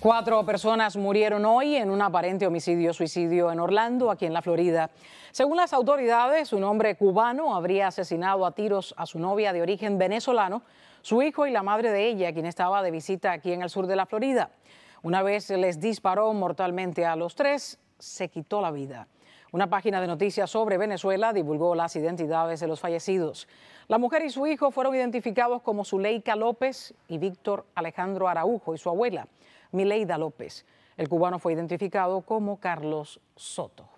Cuatro personas murieron hoy en un aparente homicidio-suicidio en Orlando, aquí en la Florida. Según las autoridades, un hombre cubano habría asesinado a tiros a su novia de origen venezolano, su hijo y la madre de ella, quien estaba de visita aquí en el sur de la Florida. Una vez les disparó mortalmente a los tres, se quitó la vida. Una página de noticias sobre Venezuela divulgó las identidades de los fallecidos. La mujer y su hijo fueron identificados como Zuleika López y Víctor Alejandro Araujo y su abuela, Mileida López. El cubano fue identificado como Carlos Soto.